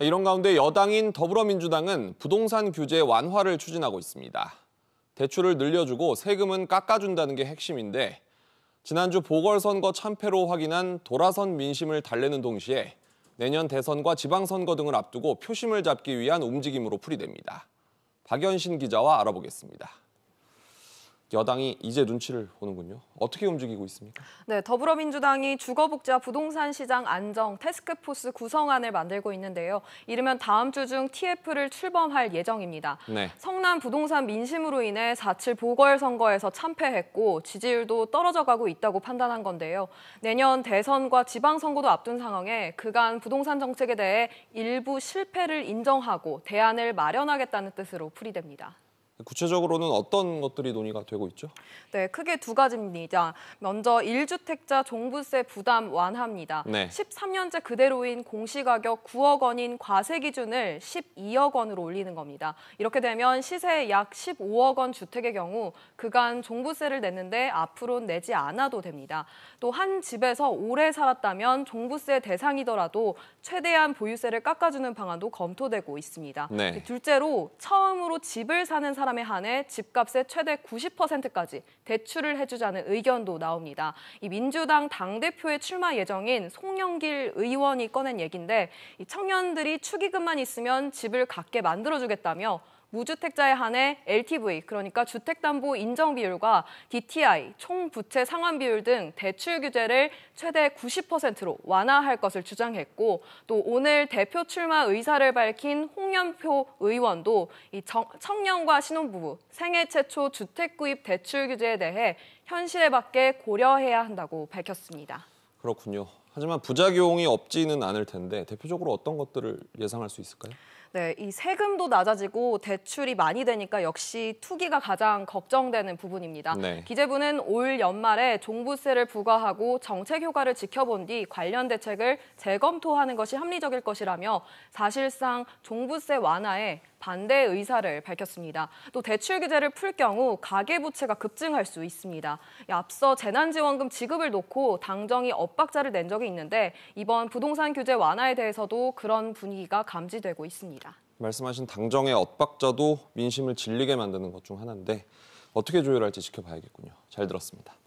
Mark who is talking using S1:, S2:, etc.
S1: 이런 가운데 여당인 더불어민주당은 부동산 규제 완화를 추진하고 있습니다. 대출을 늘려주고 세금은 깎아준다는 게 핵심인데 지난주 보궐선거 참패로 확인한 돌아선 민심을 달래는 동시에 내년 대선과 지방선거 등을 앞두고 표심을 잡기 위한 움직임으로 풀이됩니다. 박연신 기자와 알아보겠습니다. 여당이 이제 눈치를 보는군요. 어떻게 움직이고 있습니까?
S2: 네, 더불어민주당이 주거복지와 부동산 시장 안정 테스크포스 구성안을 만들고 있는데요. 이르면 다음 주 중 TF를 출범할 예정입니다. 네. 성남 부동산 민심으로 인해 4.7 보궐선거에서 참패했고 지지율도 떨어져 가고 있다고 판단한 건데요. 내년 대선과 지방선거도 앞둔 상황에 그간 부동산 정책에 대해 일부 실패를 인정하고 대안을 마련하겠다는 뜻으로 풀이됩니다.
S1: 구체적으로는 어떤 것들이 논의가 되고 있죠?
S2: 네, 크게 두 가지입니다. 먼저 1주택자 종부세 부담 완화입니다. 네. 13년째 그대로인 공시가격 9억 원인 과세 기준을 12억 원으로 올리는 겁니다. 이렇게 되면 시세 약 15억 원 주택의 경우 그간 종부세를 냈는데 앞으로는 내지 않아도 됩니다. 또 한 집에서 오래 살았다면 종부세 대상이더라도 최대한 보유세를 깎아주는 방안도 검토되고 있습니다. 네. 둘째로 처음으로 집을 사는 사람 경감에 한해 집값의 최대 90%까지 대출을 해주자는 의견도 나옵니다. 이 민주당 당대표에 출마 예정인 송영길 의원이 꺼낸 얘기인데 청년들이 축의금만 있으면 집을 갖게 만들어주겠다며 무주택자에 한해 LTV 그러니까 주택담보 인정 비율과 DTI 총 부채 상환 비율 등 대출 규제를 최대 90%로 완화할 것을 주장했고 또 오늘 대표 출마 의사를 밝힌 홍연표 의원도 이 정, 청년과 신혼부부 생애 최초 주택 구입 대출 규제에 대해 현실에 맞게 고려해야 한다고 밝혔습니다.
S1: 그렇군요. 하지만 부작용이 없지는 않을 텐데 대표적으로 어떤 것들을 예상할 수 있을까요?
S2: 네, 이 세금도 낮아지고 대출이 많이 되니까 역시 투기가 가장 걱정되는 부분입니다. 네. 기재부는 올 연말에 종부세를 부과하고 정책 효과를 지켜본 뒤 관련 대책을 재검토하는 것이 합리적일 것이라며 사실상 종부세 완화에 반대 의사를 밝혔습니다. 또 대출 규제를 풀 경우 가계부채가 급증할 수 있습니다. 앞서 재난지원금 지급을 놓고 당정이 엇박자를 낸 적이 적이 있는데 이번 부동산 규제 완화에 대해서도 그런 분위기가 감지되고 있습니다.
S1: 말씀하신 당정의 엇박자도 민심을 질리게 만드는 것 중 하나인데 어떻게 조율할지 지켜봐야겠군요. 잘 들었습니다.